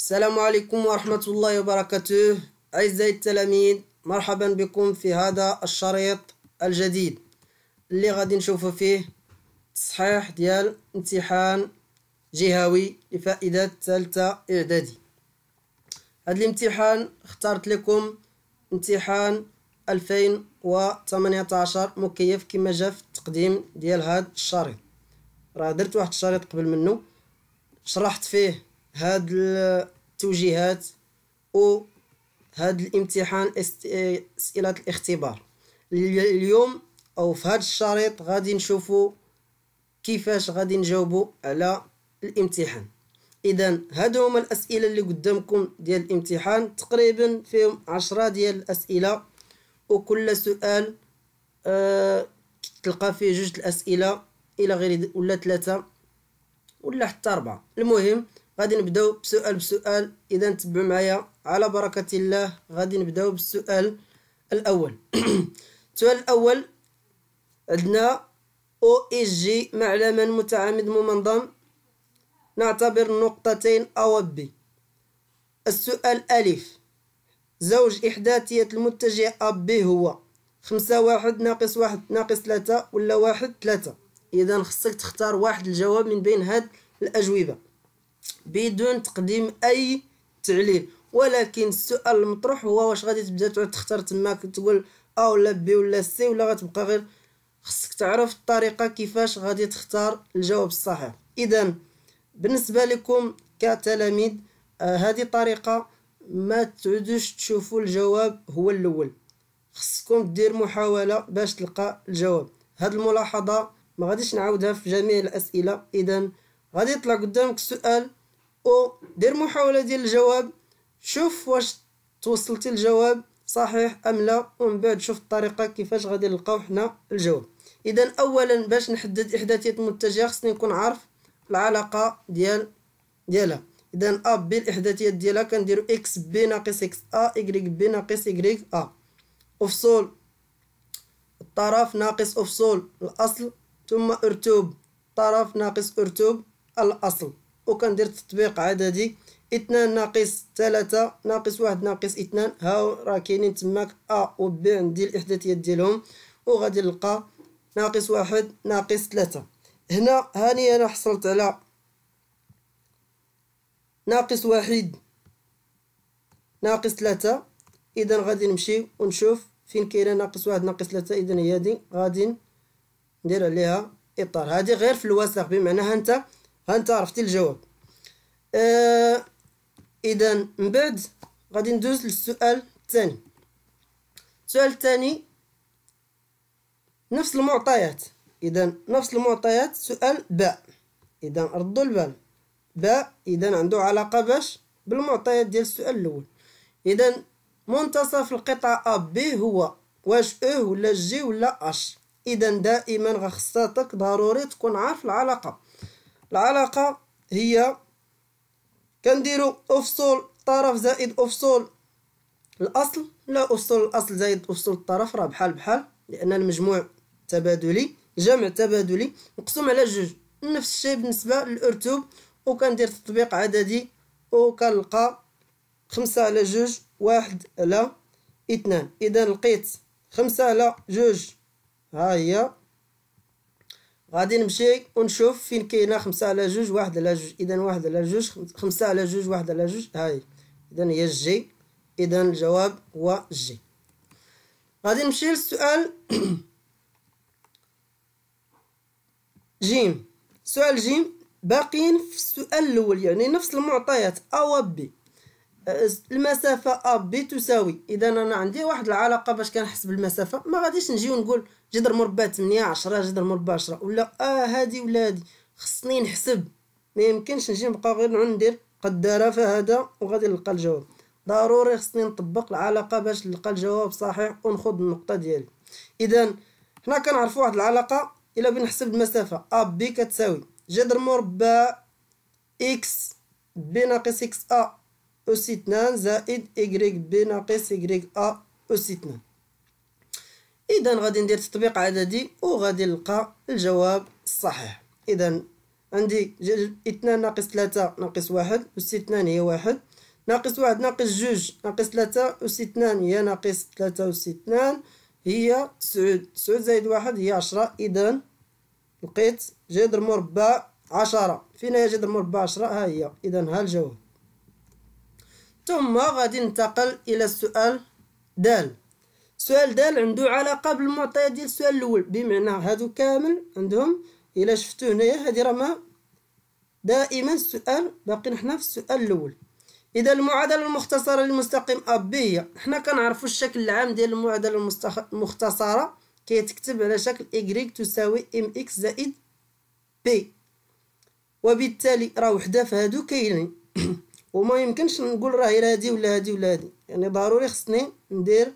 السلام عليكم ورحمة الله وبركاته أعزائي التلاميذ مرحبا بكم في هذا الشريط الجديد اللي غادي نشوفو فيه تصحيح ديال امتحان جهوي لفائدة ثالثة إعدادي هاد الامتحان اخترت لكم امتحان 2018 مكيف كما جا في التقديم ديال هاد الشريط راه درت واحد الشريط قبل منه شرحت فيه هاد التوجيهات و هاد الامتحان آه، اسئله الاختبار اليوم او في هاد الشريط غادي نشوفوا كيفاش غادي نجاوبوا على الامتحان اذا هادو هما الاسئله اللي قدامكم ديال الامتحان تقريبا فيهم عشرة ديال الاسئله وكل سؤال أه تلقى فيه جوج الاسئله الى غير ولا ثلاثه ولا حتى اربعه المهم غادي نبداو بسؤال بسؤال اذا تبعوا معايا على بركه الله غادي نبداو بالسؤال الاول السؤال الاول عندنا او اس جي معلما متعامد ممنظم نعتبر النقطتين ا و بي السؤال ألف زوج إحداثية المتجه بي هو خمسة واحد ناقص واحد ناقص ثلاثة ولا واحد ثلاثة إذا خصك تختار واحد الجواب من بين هاد الأجوبة بدون تقديم اي تعليل ولكن السؤال المطروح هو واش غادي تبدا تختار تماك تقول أو ولا بي ولا سي ولا غتبقى غير خصك تعرف الطريقه كيفاش غادي تختار الجواب الصحيح اذا بالنسبه لكم كتلاميذ آه هذه طريقه ما تعودوش تشوفوا الجواب هو الاول خصكم دير محاوله باش تلقى الجواب هذه الملاحظه ما غاديش نعاودها في جميع الاسئله اذا غادي يطلع قدامك سؤال او دير محاولة ديال الجواب شوف واش توصلتي الجواب صحيح ام لا ومن بعد شوف الطريقة كيفاش غادي نلقاو حنا الجواب اذا اولا باش نحدد احداثية المتجه خصني نكون عارف العلاقة ديال ديالها اذا ا ب الاحداثيات ديالها كنديرو اكس بي ناقص اكس ا ايكغيك بي ناقص ايكغيك ا افصول الطرف ناقص افصول الاصل ثم ارتوب طرف ناقص ارتوب الأصل وكندير تطبيق عددي اثنان ناقص ثلاثة ناقص واحد ناقص اثنان هاو راه كاينين تماك أ و بي ندير الإحداثيات ديالهم وغادي نلقى ناقص واحد ناقص ثلاثة هنا هاني أنا حصلت على ناقص واحد ناقص ثلاثة إذا غادي نمشي ونشوف فين كاينة ناقص واحد ناقص ثلاثة إذا هي هادي غادي ندير عليها إطار هادي غير في الوثق بمعنى هانتا ها عرفتي الجواب آه اذا من بعد غادي ندوز للسؤال الثاني السؤال الثاني نفس المعطيات اذا نفس المعطيات سؤال باء اذا ردوا البال باء اذا عنده علاقه باش بالمعطيات ديال السؤال الاول اذا منتصف القطعه ا بي هو واش او e ولا جي ولا اش اذا دائما غخصاتك ضروري تكون عارف العلاقه العلاقة هي كنديرو أفصول طرف زائد أفصول الأصل لا أفصول الأصل زائد أفصول الطرف راه بحال بحال لأن المجموع تبادلي جمع تبادلي مقسوم على جوج نفس الشيء بالنسبة للأرتوب وكندير تطبيق عددي وكنلقى خمسة على جوج واحد على اثنان إذا لقيت خمسة على جوج ها هي غادي نمشي ونشوف فين كاينه خمسة على جوج واحد على جوج إذا واحد على جوج خمسة على جوج واحد على جوج هاي إذا هي جي إذا الجواب هو جي غادي نمشي للسؤال جيم سؤال جيم باقيين في السؤال الأول يعني نفس المعطيات أ و بي المسافة أ بي تساوي إذا أنا عندي واحد العلاقة باش كنحسب المسافة ما غاديش نجي ونقول جذر مربع 8 10 جذر مربع 10 ولا أ آه هادي ولا هادي خصني نحسب ما يمكنش نجي نبقى غير ندير قدارة فهذا وغادي نلقى الجواب ضروري خصني نطبق العلاقة باش نلقى الجواب صحيح ونخوض النقطة ديالي إذا حنا كنعرفو واحد العلاقة إلا بنحسب المسافة أ بي كتساوي جذر مربع إكس بي ناقص إكس أ أس اثنان زائد إيكغيك بي ناقص إيكغيك أ أس اثنان إذا غادي ندير تطبيق عددي وغادي نلقى الجواب الصحيح إذا عندي اثنان ناقص ثلاثة ناقص واحد أس اثنان هي واحد ناقص واحد ناقص جوج ناقص ثلاثة أس اثنان هي ناقص ثلاثة أس اثنان هي سعود سعود زائد واحد هي عشرة إذا لقيت جذر مربع عشرة فينا هي جذر مربع عشرة ها هي إذا ها الجواب ثم غادي ننتقل الى السؤال دال السؤال دال عنده علاقه بالمعطيات ديال السؤال الاول بمعنى هادو كامل عندهم الا شفتو هنايا هادي راه ما دائما السؤال باقي حنا في السؤال الاول اذا المعادله المختصره للمستقيم ا هي حنا كنعرفوا الشكل العام ديال المعادله المستخ... المختصره كيتكتب على شكل y تساوي ام اكس زائد بي وبالتالي راه وحده في هادو كاينين وما يمكنش نقول راه غير هادي ولا هادي ولا هادي يعني ضروري خصني ندير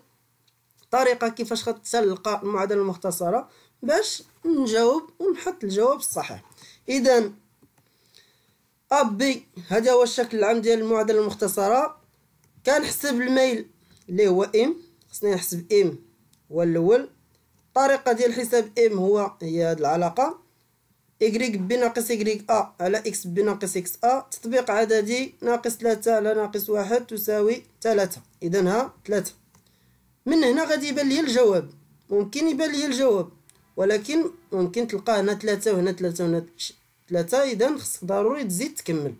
طريقه كيفاش غتلقى المعادله المختصره باش نجاوب ونحط الجواب الصحيح اذا ابي هذا هو الشكل العام ديال المعادله المختصره كنحسب الميل اللي هو ام خصني نحسب ام هو الاول الطريقه ديال حساب ام هو هي هاد العلاقه إكغيك بي ناقص إكغيك أ على إكس بي ناقص إكس أ تطبيق عددي ناقص ثلاثة على ناقص واحد تساوي ثلاثة إذا ها ثلاثة من هنا غادي يبان لي الجواب ممكن يبان لي الجواب ولكن ممكن تلقى هنا ثلاثة وهنا ثلاثة وهنا ثلاثة إذا خصك ضروري تزيد تكمل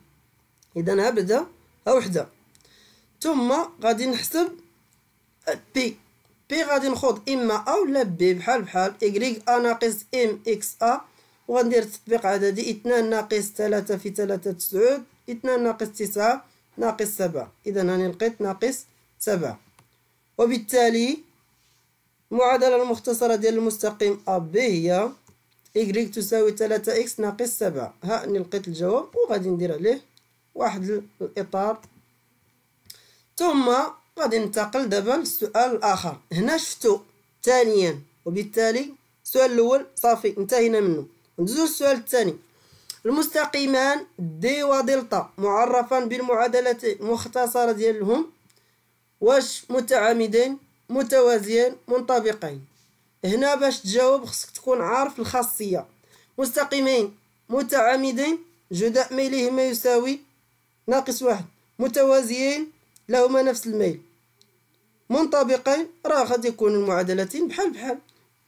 إذا ها بدا ها وحدة ثم غادي نحسب بي بي غادي نخوض إما أ لا بي بحال بحال إكغيك أ ناقص إم إكس أ وغندير تطبيق عددي اثنان ناقص ثلاثة في ثلاثة تسعود اثنان ناقص تسعة ناقص سبعة إذا هاني لقيت ناقص سبعة وبالتالي المعادلة المختصرة ديال المستقيم AB هي y تساوي ثلاثة إكس ناقص سبعة ها أني لقيت الجواب وغادي ندير عليه واحد الإطار ثم غادي ننتقل دابا للسؤال الآخر هنا شفتو ثانيا وبالتالي السؤال الأول صافي انتهينا منه ندوزو للسؤال الثاني المستقيمان دي ودلتا معرفان بالمعادلة المختصرة ديالهم واش متعامدين متوازيين منطبقين هنا باش تجاوب خصك تكون عارف الخاصية مستقيمين متعامدين جداء ميلهما يساوي ناقص واحد متوازيين لهما نفس الميل منطبقين راه غادي يكون المعادلتين بحال بحال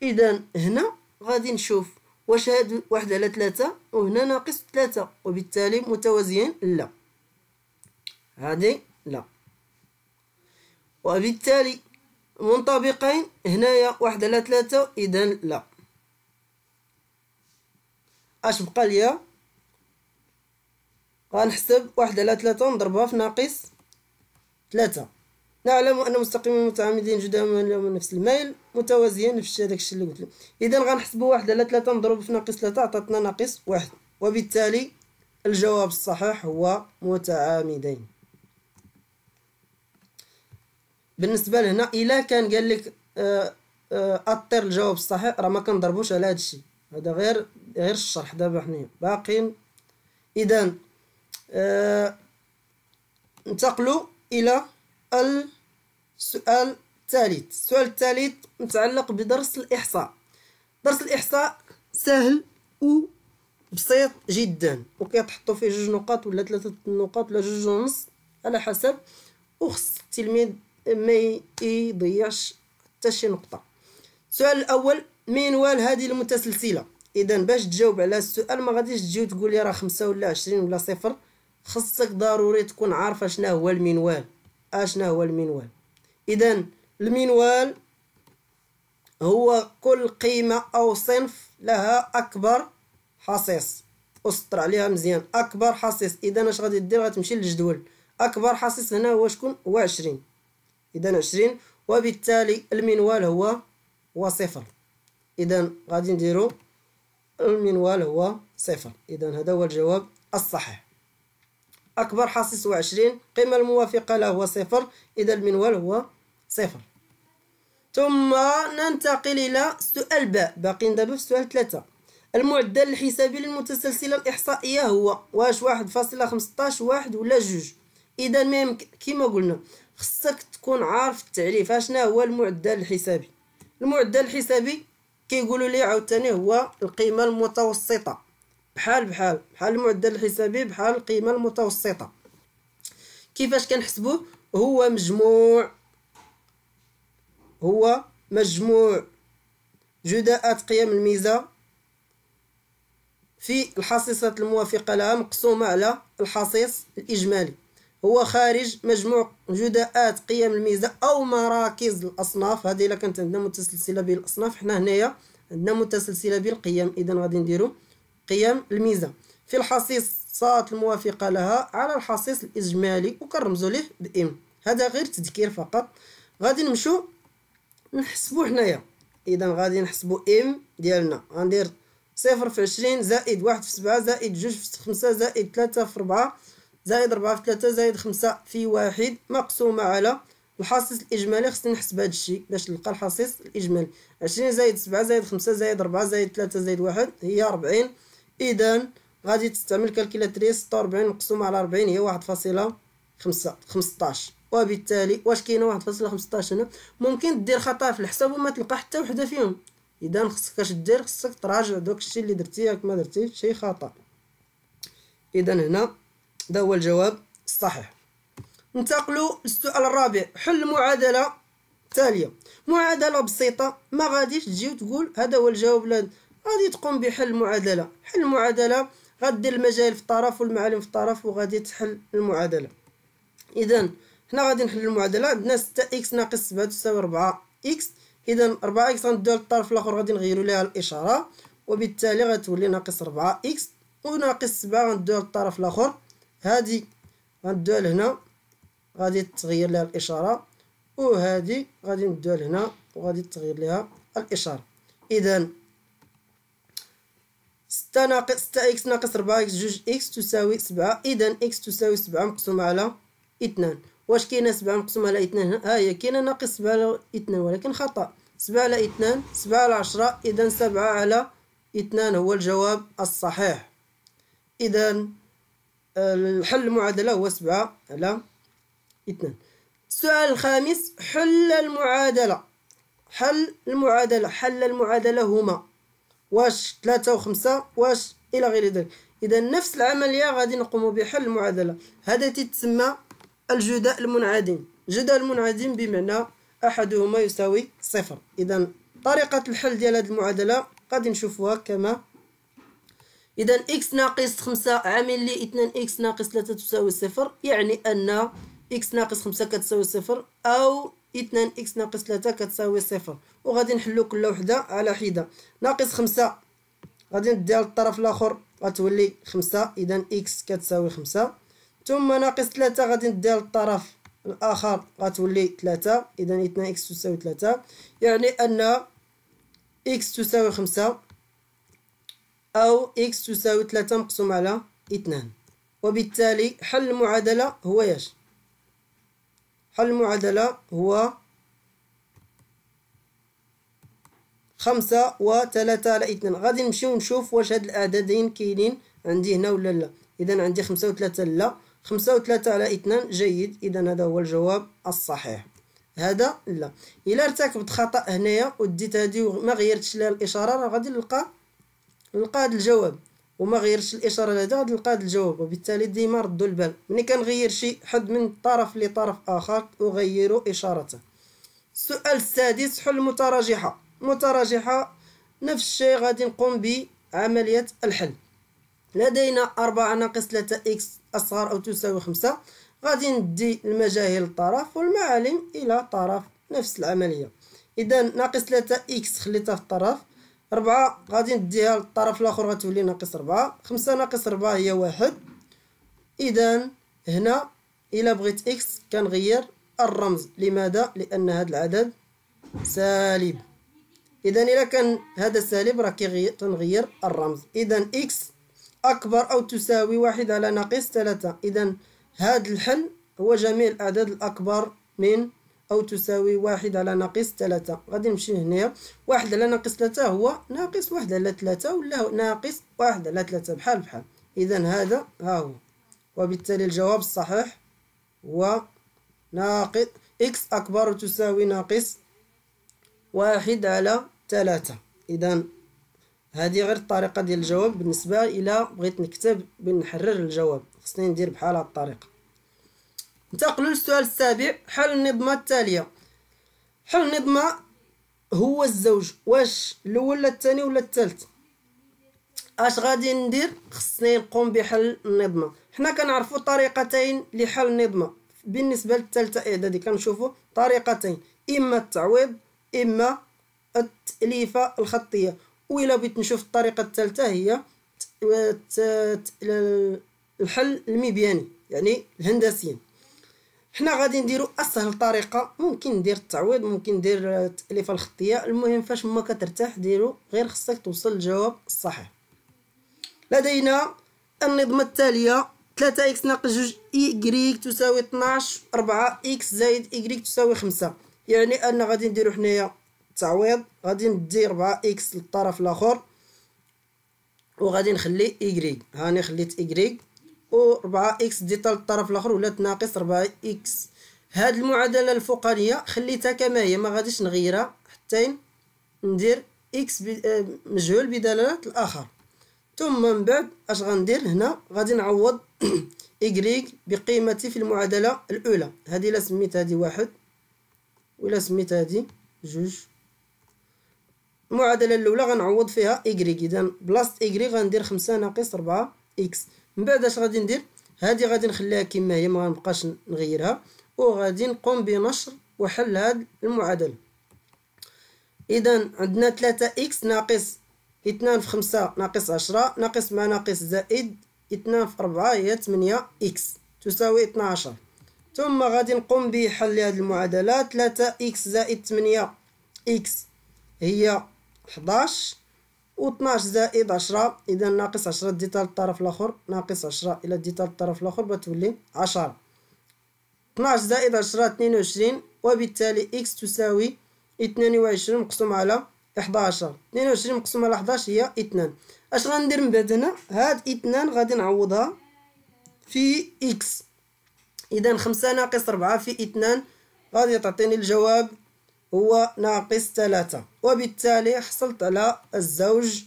اذا هنا غادي نشوف واش هاد واحد على ثلاثة وهنا ناقص ثلاثة وبالتالي متوازيين لا هادي لا وبالتالي منطبقين هنايا واحد على ثلاثة إذا لا اش بقى ليا غنحسب واحد على ثلاثة نضربها في ناقص ثلاثة نعلم أن مستقيمين متعامدين جداما لهم نفس الميل متوازيين نفس الشيء داكشي اللي قلت لك إذا غنحسبوا واحد على 3 نضرب في ناقص 3 عطاتنا ناقص واحد وبالتالي الجواب الصحيح هو متعامدين بالنسبة لهنا إلا كان قال لك آه، آه، أطر الجواب الصحيح راه ما كنضربوش على هذا الشيء هذا غير غير الشرح دابا حنايا باقيين إذا آه ننتقلوا إلى السؤال الثالث السؤال الثالث متعلق بدرس الإحصاء درس الإحصاء سهل و بسيط جدا وكيتحطوا فيه جوج نقاط ولا ثلاثة نقاط ولا جوج ونص على حسب وخص التلميذ ما يضيعش حتى شي نقطة السؤال الأول منوال هذه المتسلسلة إذا باش تجاوب على السؤال ما غاديش تجي وتقول لي راه خمسة ولا عشرين ولا صفر خصك ضروري تكون عارفة شنو هو المنوال اشنا هو المنوال اذا المنوال هو كل قيمة أو صنف لها أكبر حصيص أسطر عليها مزيان أكبر حصيص إذا اش غادي دير غتمشي للجدول أكبر حصيص هنا هو شكون هو عشرين إذا عشرين وبالتالي المنوال هو هو صفر إذا غادي نديرو المنوال هو صفر إذا هذا هو الجواب الصحيح أكبر هو عشرين قيمة الموافقة له هو صفر إذا المنوال هو صفر ثم ننتقل إلى سؤال باء باقي دابا في سؤال ثلاثة المعدل الحسابي للمتسلسلة الإحصائية هو واش واحد فاصلة خمسطاش واحد ولا جوج إذا ما يمكن كيما قلنا خصك تكون عارف التعريف اشنا هو المعدل الحسابي المعدل الحسابي كيقولوا لي عاوتاني هو القيمة المتوسطة بحال بحال بحال المعدل الحسابي بحال القيمه المتوسطه كيفاش كنحسبوه هو مجموع هو مجموع جداءات قيم الميزه في الحصيصات الموافقة لها مقسومة على الحصيص الإجمالي هو خارج مجموع جداءات قيم الميزة أو مراكز الأصناف هذه إلا كانت عندنا متسلسلة بالأصناف حنا هنايا عندنا متسلسلة بالقيم إذا غادي نديرو قيم الميزان في الحصيصات الموافقة لها على الحصيص الإجمالي وكنرمزو ليه بإم هذا غير تذكير فقط غادي نمشو نحسبو حنايا إذا غادي نحسبو إم ديالنا غندير صفر في عشرين زائد واحد في سبعة زائد جوج في خمسة زائد ثلاثة في ربعة زائد ربعة في ثلاثة زائد خمسة في واحد مقسومة على الحصيص الإجمالي خصني نحسب هاد الشي باش نلقى الحصيص الإجمالي عشرين زائد سبعة زائد خمسة زائد ربعة زائد ثلاثة زائد واحد هي ربعين اذا غادي تستعمل كالكيلاتريس 46 مقسوم على 40 هي واحد فاصلة خمسة 15 وبالتالي واش كاينه واحد فاصلة هنا ممكن دير خطا في الحساب وما تلقى حتى وحده فيهم اذا خصك اش دير خصك تراجع دوك الشيء اللي درتي ياك ما درتي شي خطا اذا هنا ده هو الجواب الصحيح ننتقلوا للسؤال الرابع حل معادله التاليه معادله بسيطه ما غاديش تجي وتقول هذا هو الجواب غادي تقوم بحل المعادله حل المعادله غدير المجال في الطرف والمعالم في الطرف وغادي تحل المعادله اذا هنا غادي نحل المعادله عندنا 6 اكس ناقص 7 تساوي 4 اكس اذا 4 اكس غندوها للطرف الاخر غادي نغيروا ليها الاشاره وبالتالي غتولي ناقص 4 اكس وناقص 7 غندوها للطرف الاخر هذه غندوها لهنا غادي تغير لها الاشاره وهذه غادي ندوها لهنا وغادي تغير لها الاشاره اذا ناقص تا إكس ناقص ربعة إكس جوج إكس تساوي سبعة إذا إكس تساوي سبعة مقسومة على اثنان واش كاينة سبعة مقسومة على اثنان هنا هاهي كاينة ناقص سبعة على اثنان ولكن خطأ سبعة على اثنان سبعة على عشرة إذا سبعة على اثنان هو الجواب الصحيح إذن الحل المعادلة هو سبعة على اثنان السؤال الخامس حل المعادلة حل المعادلة حل المعادلة هما واش ثلاثة وخمسة واش إلى غير ذلك إذا نفس العملية غادي نقوم بحل المعادلة هذا تتسمى الجداء المنعدم جداء المنعدم بمعنى أحدهما يساوي صفر إذا طريقة الحل ديال هذه المعادلة غادي نشوفوها كما إذا إكس ناقص خمسة عامل لي اثنان إكس ناقص ثلاثة تساوي صفر يعني أن إكس ناقص خمسة كتساوي صفر أو اثنان اكس ناقص ثلاثة كتساوي صفر وغادي نحلو كل وحدة على حدة ناقص خمسة غادي نديها للطرف الاخر غتولي خمسة اذا اكس كتساوي خمسة ثم ناقص ثلاثة غادي نديها للطرف الاخر غتولي ثلاثة اذا اثنان اكس تساوي ثلاثة يعني ان اكس تساوي خمسة او اكس تساوي ثلاثة مقسوم على اثنان وبالتالي حل المعادلة هو ياش حل المعادلة هو خمسة وثلاثة على اثنين غادي نمشيو نشوف واش هاد الأعدادين كاينين عندي هنا ولا لا إذا عندي خمسة وثلاثة لا خمسة وثلاثة على اثنان جيد إذا هذا هو الجواب الصحيح هذا لا إلا ارتكبت خطأ هنايا وديت هادي وما غيرتش لها الإشارة راه غادي نلقى نلقى هاد الجواب وما غيرش الاشاره هذا غتلقى الجواب وبالتالي ديما ردوا البال ملي كنغير شي حد من طرف لطرف اخر اغير اشارته السؤال السادس حل المتراجحه متراجحه نفس الشيء غادي نقوم بعمليه الحل لدينا 4 ناقص 3 اكس اصغر او تساوي 5 غادي ندي المجاهيل للطرف والمعالم الى طرف نفس العمليه اذا ناقص 3 اكس خليتها في الطرف ربعة غادي نديها للطرف الآخر غتولي ناقص ربعة خمسة ناقص ربعة هي واحد إذا هنا إلا بغيت إكس كنغير الرمز لماذا؟ لأن هذا العدد سالب إذا إلا كان هذا سالب راه كنغير الرمز إذا إكس أكبر أو تساوي واحد على ناقص ثلاثة إذا هذا الحل هو جميع الأعداد الأكبر من أو تساوي واحد على ناقص ثلاثة غادي نمشي هنايا واحد على ناقص ثلاثة هو ناقص واحد على ثلاثة ولا ناقص واحد على ثلاثة بحال بحال إذا هذا ها هو وبالتالي الجواب الصحيح هو ناقص إكس أكبر تساوي ناقص واحد على ثلاثة إذا هذه غير الطريقة ديال الجواب بالنسبة إلى بغيت نكتب بنحرر الجواب خصني ندير بحال هاد الطريقة ننتقلوا للسؤال السابع حل النظمة التالية حل النظمة هو الزوج واش الاول ولا الثاني ولا الثالث اش غادي ندير خصني نقوم بحل النظمه حنا كنعرفوا طريقتين لحل النظمه بالنسبه للثالثه اعدادي كنشوفوا طريقتين اما التعويض اما التاليفه الخطيه وإلا بغيت نشوف الطريقه الثالثه هي الحل المبياني يعني الهندسيين حنا غادي نديرو اسهل طريقه ممكن ندير التعويض ممكن ندير التاليفه الخطيه المهم فاش ما كترتاح ديرو غير خصك توصل الجواب الصحيح لدينا النظمه التاليه 3 اكس ناقص 2 y تساوي 12 4 اكس زائد y تساوي 5 يعني ان غادي نديرو حنايا التعويض غادي ندي 4 اكس للطرف الاخر وغادي نخلي y هاني خليت y أو 4 إكس ديتا للطرف الآخر ولات ناقص 4 إكس هاد المعادلة الفوقانية خليتها كما هي ما غاديش نغيرها حتى ندير إكس آه، مجهول بدلالة الآخر ثم من بعد اش غندير هنا غادي نعوض إكريك بقيمتي في المعادلة الأولى هذه إلا سميت هذه واحد ولا سميت هذه جوج المعادلة الأولى غنعوض فيها إكريك إذا بلاصة إكريك غندير خمسة ناقص ربعة إكس من بعد اش غادي ندير هادي غادي نخليها كما هي ما غنبقاش نغيرها وغادي نقوم بنشر وحل هاد المعادله اذا عندنا 3 اكس ناقص 2 في 5 ناقص 10 ناقص مع ناقص زائد 2 في 4 هي 8 اكس تساوي 12 ثم غادي نقوم بحل هذه المعادله 3 اكس زائد 8 اكس هي 11 و12 زائد 10 اذا ناقص 10 ديتا للطرف الاخر ناقص 10 الى ديتا للطرف الاخر بتولي 10 12 زائد 10 22 وبالتالي اكس تساوي 22 مقسوم على 11 22 مقسوم على 11 هي 2 اش غندير من بعد هنا هاد 2 غادي نعوضها في اكس اذا 5 ناقص 4 في 2 غادي تعطيني الجواب هو ناقص ثلاثة وبالتالي حصلت على الزوج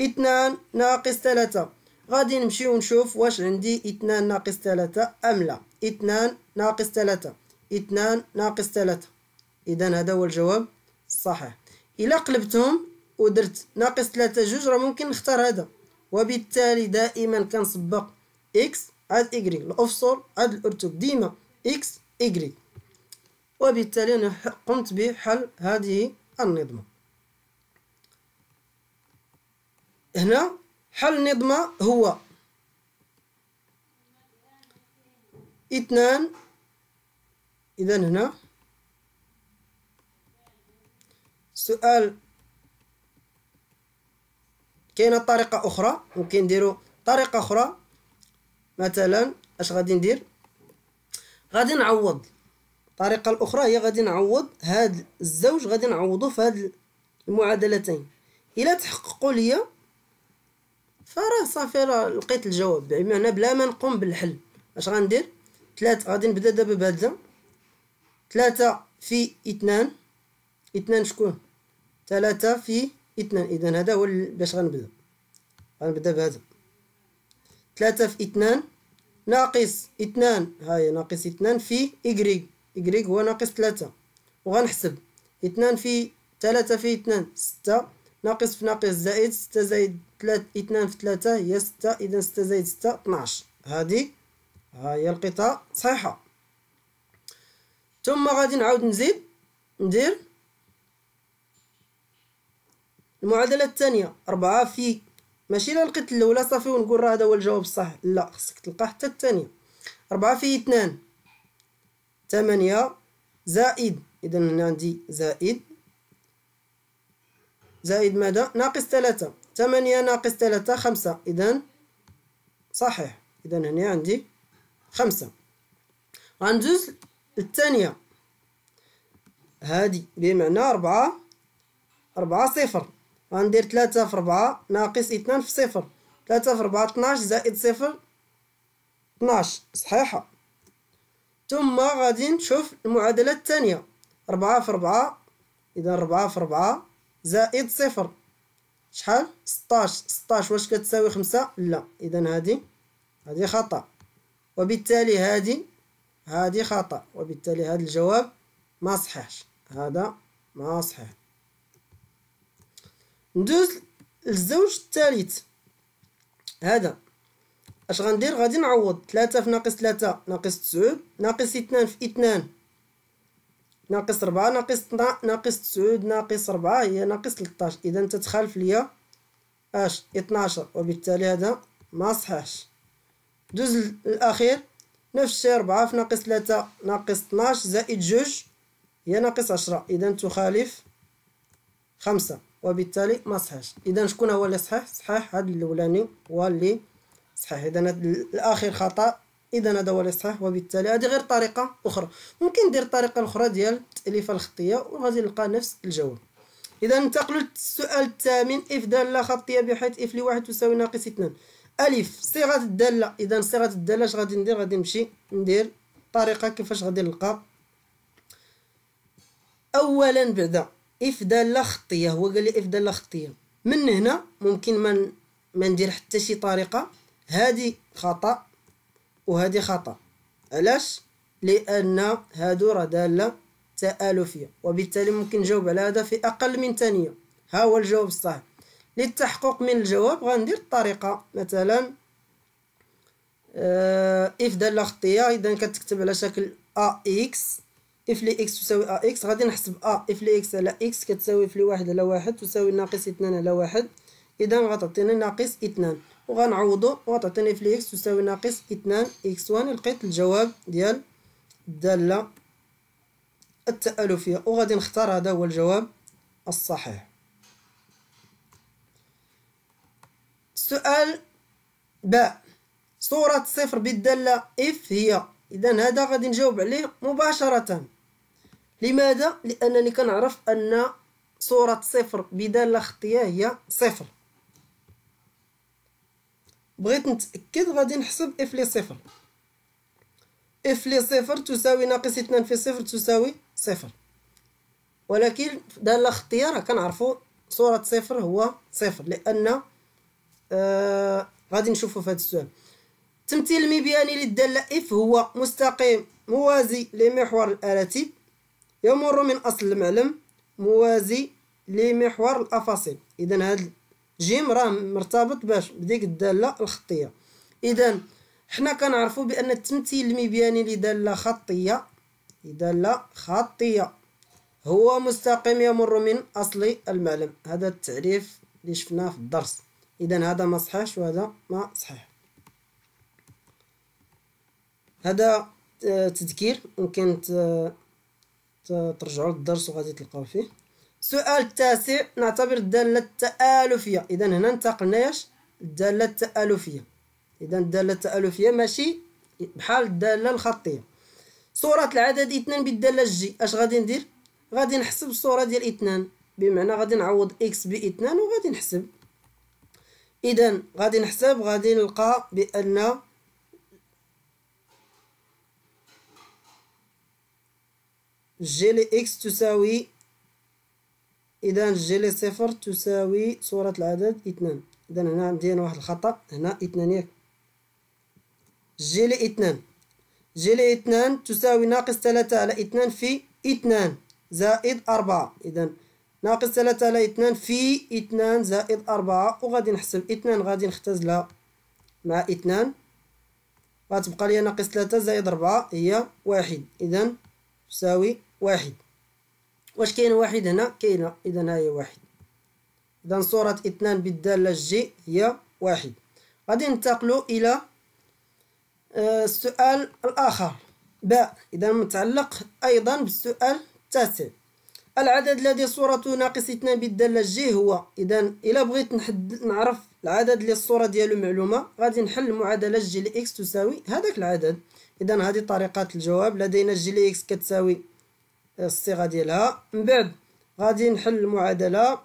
اثنان ناقص ثلاثة غادي نمشي ونشوف واش عندي اثنان ناقص ثلاثة أم لا اثنان ناقص ثلاثة اثنان ناقص ثلاثة إذا هذا هو الجواب الصحيح إلا قلبتهم ودرت ناقص ثلاثة جوج راه ممكن نختار هذا وبالتالي دائما كنسبق إكس عاد إكري الأفصل عاد الأرتب ديما إكس إكري وبالتالي أنا قمت بحل هذه النظمة هنا حل النظمة هو اثنان إذا هنا سؤال كاينه طريقه اخرى ممكن نديرو طريقه اخرى مثلا اش غادي ندير غادي نعوض الطريقة الأخرى هي غادي نعوض هاد الزوج غادي نعوضه في هاد المعادلتين إلا تحققوا لي فراه صافي راه لقيت الجواب بمعنى بلا ما نقوم بالحل اش غندير ثلاثة غادي نبدا دابا بهذا ثلاثة في اثنان اثنان شكون ثلاثة في اثنان إذا هذا هو باش غنبدا غنبدا بهذا ثلاثة في اثنان ناقص اثنان هاي ناقص اثنان في إكريك إكغيك هو ناقص ثلاثة وغنحسب اثنان في ثلاثة في اثنان ستة ناقص في ناقص زائد ستة زائد ثلاثة اثنان في ثلاثة هي ستة إذا ستة زائد ستة اثناش هادي ها هي القطعة صحيحة ثم غادي نعاود نزيد ندير المعادلة الثانية أربعة في ماشي إلا لقيت الأولى صافي ونقول راه هذا هو الجواب الصح لا خصك تلقى حتى الثانية أربعة في اثنان ثمانية زائد إذا هنا عندي زائد زائد ماذا ناقص ثلاثة ثمانية ناقص ثلاثة خمسة إذا صحيح إذا هنا عندي خمسة غندوز الثانية هادي بمعنى أربعة أربعة صفر غندير ثلاثة في أربعة ناقص اثنان في صفر ثلاثة في أربعة 12 زائد صفر 12 صحيحة ثم غادي نشوف المعادلة الثانية ربعة في ربعة إذا ربعة في ربعة زائد صفر شحال ستاش ستاش واش كتساوي خمسة لا إذا هادي هادي خطأ وبالتالي هادي هادي خطأ وبالتالي هاد الجواب ما صحيحش هذا ما صحيح ندوز للزوج الثالث هذا اش غندير غادي نعوض 3 في ناقص 3 ناقص 9 ناقص 2 في 2 ناقص 4 ناقص ناقص 9 ناقص 4 هي ناقص 13 اذا تتخالف ليا اش 12 وبالتالي هذا ما صحاش دوز الاخير نفس الشيء 4 في ناقص 3 ناقص 12 زائد 2 هي ناقص 10 اذا تخالف 5 وبالتالي ما صحاش اذا شكون هو اللي صحيح صحيح هذا الاولاني هو اللي صحيح اذا الاخير خطا اذا هذا هو صحيح وبالتالي هذه غير طريقه اخرى ممكن ندير الطريقه الاخرى ديال التاليف الخطيه وغادي نلقى نفس الجواب اذا ننتقل للسؤال الثامن اف داله خطيه بحيث اف لواحد تساوي ناقص 2 الف صيغه الداله اذا صيغه الداله اش غادي ندير غادي نمشي ندير طريقه كيفاش غادي نلقى اولا بعدا اف داله خطيه هو قال لي اف داله خطيه من هنا ممكن ما ندير حتى شي طريقه هذه خطأ وهذه خطأ علاش لأن هادو راه دالة تآلفية وبالتالي ممكن نجاوب على هذا في أقل من ثانية ها هو الجواب الصحيح للتحقق من الجواب غندير الطريقة مثلا إف آه، دالة خطية إذا كتكتب على شكل أ إكس إف لي إكس تساوي أ إكس غادي نحسب أ إف لي إكس على إكس كتساوي إف لي واحد على واحد تساوي ناقص اثنان على واحد إذا غتعطينا ناقص اثنان وغنعوضو وغتعطيني في الإكس تساوي ناقص اثنان إكس وان لقيت الجواب ديال الدالة التآلفية وغادي نختار هذا هو الجواب الصحيح السؤال ب صورة صفر بالدالة إف هي إذا هذا غادي نجاوب عليه مباشرة لماذا؟ لأنني كنعرف أن صورة صفر بدالة خطية هي صفر بغيت نتأكد غادي نحسب اف لي صفر اف لي صفر تساوي ناقص 2 في صفر تساوي صفر ولكن دالة خطية راه كنعرفو صورة صفر هو صفر لأن آه غادي نشوفو في هذا السؤال التمثيل المبياني للدالة اف هو مستقيم موازي لمحور الأراتب يمر من أصل المعلم موازي لمحور الأفاصيل إذا هذا جيم راه مرتبط باش بديك الداله الخطيه اذا حنا كنعرفوا بان التمثيل المبياني لداله خطيه لداله خطيه هو مستقيم يمر من اصل المعلم هذا التعريف اللي شفناه في الدرس اذا هذا ما صحيحش وهذا ما صحيح هذا آه، تذكير ممكن آه، ترجعوا للدرس وغادي تلقاو فيه السؤال التاسع نعتبر الدالة التآلفية إذا هنا انتقلنا اش الدالة التآلفية إذا الدالة التآلفية ماشي بحال الدالة الخطية صورة العدد اثنان بالدالة جي اش غادي ندير غادي نحسب الصورة ديال اثنان بمعنى غادي نعوض اكس باثنان وغادي نحسب إذا غادي نحسب غادي نلقى بأن جي لإكس تساوي إذا جيلي صفر تساوي صورة العدد اثنان إذا هنا مدينا واحد الخطأ هنا اثنان ياك جيلي اثنان جيلي اثنان تساوي ناقص ثلاثة على اثنان في اثنان زائد أربعة إذا ناقص ثلاثة على اثنان في اثنان زائد أربعة وغادي نحسب اثنان غادي نختزلها مع اثنان غتبقى لي ناقص ثلاثة زائد أربعة هي واحد إذا تساوي واحد واش كاين واحد هنا كاينه اذا ها هي واحد اذا صوره اثنان بالداله جي هي واحد غادي ننتقلوا الى آه، السؤال الاخر باء اذا متعلق ايضا بالسؤال التاسع العدد الذي صورته ناقص اثنان بالداله جي هو اذا الا بغيت نحد نعرف العدد اللي الصوره ديالو معلومه غادي نحل معادله جي لاكس تساوي هذاك العدد اذا هذه طريقه الجواب لدينا جي لاكس كتساوي الصيغه ديالها من بعد غادي نحل المعادله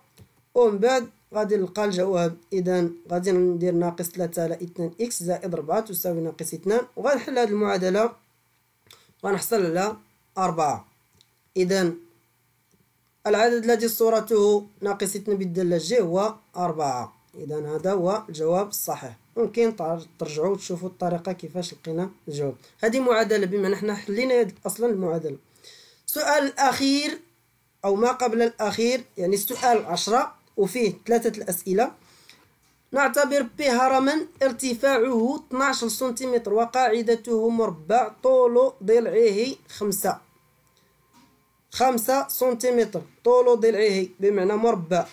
ومن بعد غادي نلقى الجواب اذا غادي ندير ناقص 3 على 2 اكس زائد 4 تساوي ناقص 2 وغنحل هذه المعادله غنحصل على 4 اذا العدد الذي صورته ناقص 2 بالداله جي هو 4 اذا هذا هو الجواب الصحيح ممكن ترجعوا تشوفوا الطريقه كيفاش لقينا الجواب هذه معادله بما نحن حلينا اصلا المعادله سؤال الأخير أو ما قبل الأخير يعني السؤال عشرة وفيه ثلاثة الأسئلة نعتبر بي هرما ارتفاعه 12 سنتيمتر وقاعدته مربع طول ضلعه خمسة خمسة سنتيمتر طول ضلعه بمعنى مربع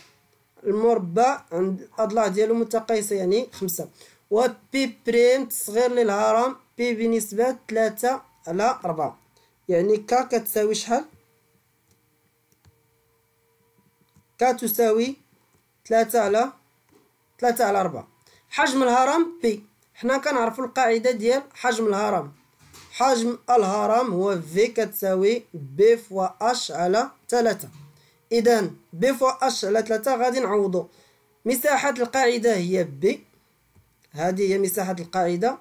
المربع عند الأضلاع ديالو متقيسة يعني خمسة و بي بريم تصغير للهرم بي بنسبة ثلاثة على أربعة يعني كا كتساوي شحال كا تساوي ثلاثة على ثلاثة على أربعة حجم الهرم بي حنا كنعرفو القاعدة ديال حجم الهرم حجم الهرم هو في كتساوي بي فوا اش على ثلاثة إذا بي فوا اش على ثلاثة غادي نعوضو مساحة القاعدة هي بي هذه هي مساحة القاعدة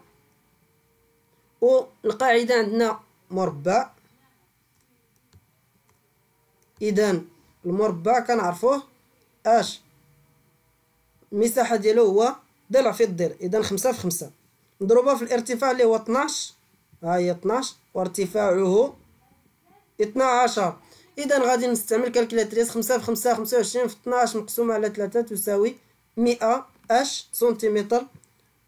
والقاعدة عندنا مربع إذا المربع كنعرفوه أش المساحة ديالو هو ضلع في الضلع إذا خمسة في خمسة نضربها في الارتفاع اللي هو 12 ها هي 12 وارتفاعه 12 إذا غادي نستعمل كالكيلاتريس خمسة في خمسة خمسة وعشرين في 12 مقسومة على تلاتة تساوي مئة أش سنتيمتر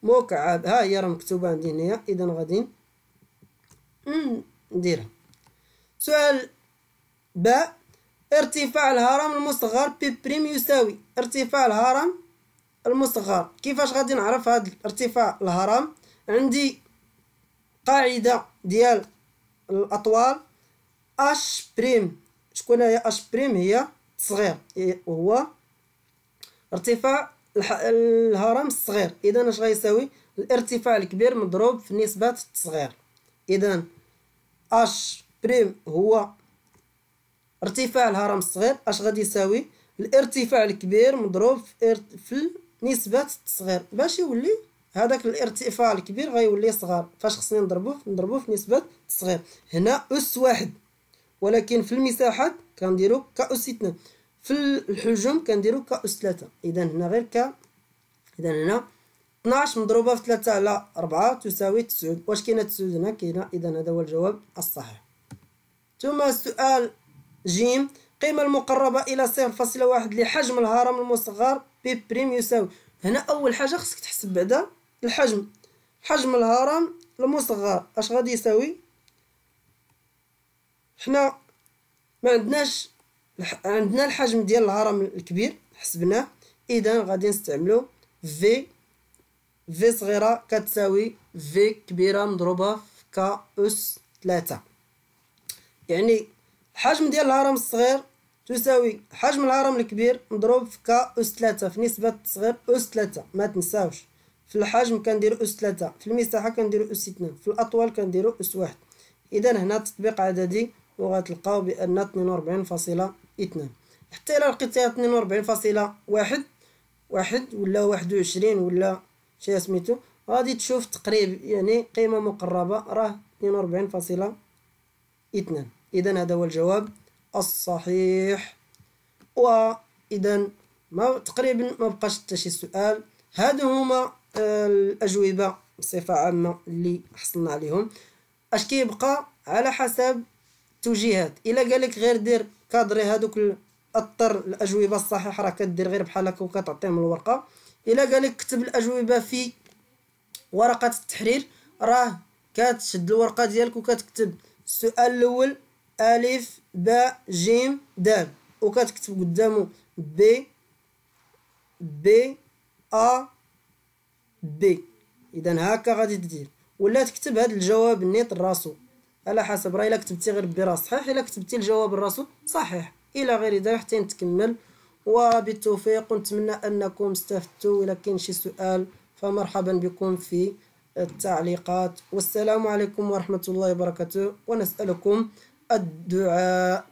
مكعب ها هي راه مكتوبة عندي هنايا إذا غادي نديرها سؤال باء ارتفاع الهرم المصغر بي بريم يساوي ارتفاع الهرم المصغر كيفاش غادي نعرف هاد ارتفاع الهرم عندي قاعدة ديال الأطوال اش بريم شكون هي اش بريم هي صغير هو ارتفاع الهرم الصغير اذا اش غيساوي الارتفاع الكبير مضروب في نسبة التصغير اذا اش بريم هو ارتفاع الهرم الصغير اش غادي يساوي الارتفاع الكبير مضروب في, في نسبة التصغير باش يولي هذاك الارتفاع الكبير غيولي صغار فاش خصني نضربو نضربو في نسبة التصغير هنا أس واحد ولكن في المساحات كنديرو كأس اثنان في الحجم كنديرو كأس ثلاثة إذا هنا غير ك إذا هنا 12 مضروبة في 3 على 4 تساوي 9 واش كاينة 9 هنا كاينة إذا هذا هو الجواب الصحيح ثم السؤال ج قيمة المقربة إلى فاصلة واحد لحجم الهرم المصغر بي بريم يساوي هنا أول حاجة خصك تحسب بعدا الحجم حجم الهرم المصغر اش غادي يساوي حنا ما عندناش عندنا الحجم ديال الهرم الكبير حسبناه اذا غادي نستعملو في في صغيره كتساوي في كبيره مضروبه في كأس اس يعني الحجم ديال الهرم الصغير تساوي حجم الهرم الكبير مضروب في كا أس تلاتة في نسبة الصغير أس تلاتة ما تنساوش في الحجم كنديرو أس تلاتة في المساحة كنديرو أس اتنين في الأطوال كنديرو أس واحد إذا هنا تطبيق عددي وغتلقاو بأن اثنين وربعين فاصلة اثنان حتى إلا لقيتيها اثنين وربعين فاصلة واحد واحد ولا واحد وعشرين ولا شي سميتو غادي تشوف تقريب يعني قيمة مقربة راه اثنين وربعين فاصلة اثنان إذا هذا هو الجواب الصحيح وإذا ما تقريبا ما بقاش حتى شي سؤال هادو هما آه، الأجوبة بصفة عامة اللي حصلنا عليهم اش كيبقى على حسب توجيهات الا قالك غير دير كادري هادوك أطر الاجوبه الصحيحه راه كدير غير بحال هكا وكتعطيهم الورقه الا قالك كتب الاجوبه في ورقه التحرير راه كتشد الورقه ديالك وكتكتب السؤال الاول ألف باء جيم دال وكتكتب قدامه بي بي أ بي إذا هكا غادي تدير ولا تكتب هذا الجواب نيت راسو على حسب راه الا كتبتي غير براس صحيح الا كتبتي الجواب راسو صحيح الى غير ذلك حتى تكمل وبالتوفيق نتمنى انكم استفدتوا الى كاين شي سؤال فمرحبا بكم في التعليقات والسلام عليكم ورحمه الله وبركاته ونسالكم الدعاء